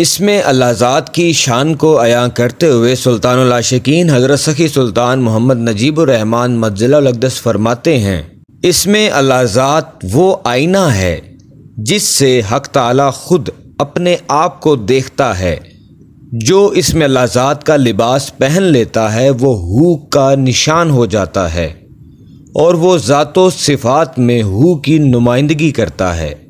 इसमें अल्लाहजात की शान को अया करते हुए सुल्तान आशिकीन हज़रत सखी सुल्तान मोहम्मद नजीबरहमान मज्जलादस फरमाते हैं इसमें अलाजात वो आईना है जिससे हक ताला खुद अपने आप को देखता है जो इसमें अलाजात का लिबास पहन लेता है वो हु का निशान हो जाता है और वो ज़ात सिफात में हु की नुमाइंदगी करता है